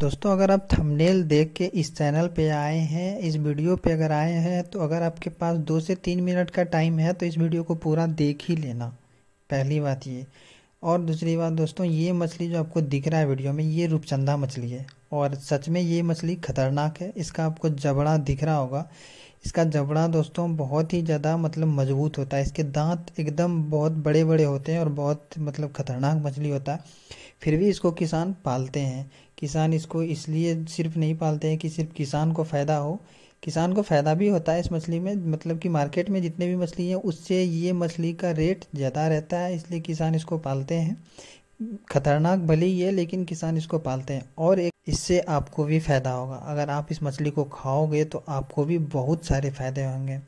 दोस्तों अगर आप थंबनेल देख के इस चैनल पे आए हैं इस वीडियो पे अगर आए हैं तो अगर आपके पास दो से तीन मिनट का टाइम है तो इस वीडियो को पूरा देख ही लेना पहली बात ये और दूसरी बात दोस्तों ये मछली जो आपको दिख रहा है वीडियो में ये रूपचंदा मछली है और सच में ये मछली ख़तरनाक है इसका आपको जबड़ा दिख रहा होगा इसका जबड़ा दोस्तों बहुत ही ज़्यादा मतलब मजबूत होता है इसके दांत एकदम बहुत बड़े बड़े होते हैं और बहुत मतलब ख़तरनाक मछली होता है फिर भी इसको किसान पालते हैं किसान इसको इसलिए सिर्फ नहीं पालते हैं कि सिर्फ किसान को फ़ायदा हो किसान को फ़ायदा भी होता है इस मछली में मतलब कि मार्केट में जितने भी मछली हैं उससे ये मछली का रेट ज़्यादा रहता है इसलिए किसान इसको पालते हैं खतरनाक भले ही है लेकिन किसान इसको पालते हैं और एक इससे आपको भी फ़ायदा होगा अगर आप इस मछली को खाओगे तो आपको भी बहुत सारे फ़ायदे होंगे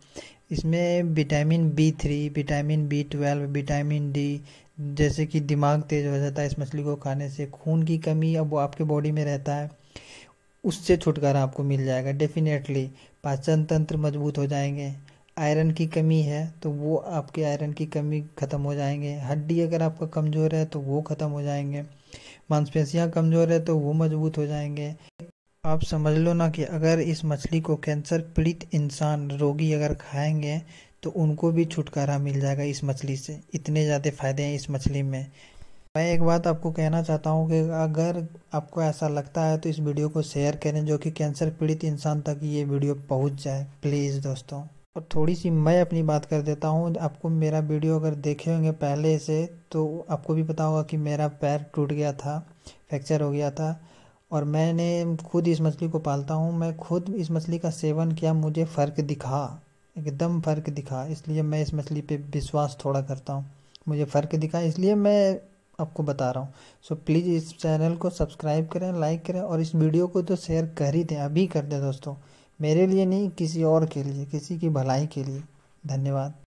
इसमें vitamin B three vitamin B twelve vitamin D जैसे कि दिमाग तेज़ हो जाता है इस मछली को खाने से खून की कमी अब वो आपके बॉडी में रहता है उससे छुटकारा आपको मिल जाएगा डेफिनेटली पाचन तंत्र मजबूत हो जाएंगे आयरन की कमी है तो वो आपके आयरन की कमी ख़त्म हो जाएंगे हड्डी अगर आपका कमज़ोर है तो वो ख़त्म हो जाएंगे मांसपेशियाँ कमज़ोर है तो वो मजबूत हो जाएंगे आप समझ लो ना कि अगर इस मछली को कैंसर पीड़ित इंसान रोगी अगर खाएंगे तो उनको भी छुटकारा मिल जाएगा इस मछली से इतने ज़्यादा फ़ायदे हैं इस मछली में मैं एक बात आपको कहना चाहता हूँ कि अगर आपको ऐसा लगता है तो इस वीडियो को शेयर करें जो कि कैंसर पीड़ित इंसान तक ये वीडियो पहुँच जाए प्लीज़ दोस्तों और थोड़ी सी मैं अपनी बात कर देता हूँ आपको मेरा वीडियो अगर देखे होंगे पहले से तो आपको भी पता होगा कि मेरा पैर टूट गया था फ्रैक्चर हो गया था और मैंने खुद इस मछली को पालता हूँ मैं खुद इस मछली का सेवन किया मुझे फ़र्क दिखा एकदम फ़र्क दिखा इसलिए मैं इस मछली पे विश्वास थोड़ा करता हूँ मुझे फ़र्क दिखा इसलिए मैं आपको बता रहा हूँ सो so, प्लीज़ इस चैनल को सब्सक्राइब करें लाइक करें और इस वीडियो को तो शेयर कर ही दें अभी कर दें दोस्तों मेरे लिए नहीं किसी और के लिए किसी की भलाई के लिए धन्यवाद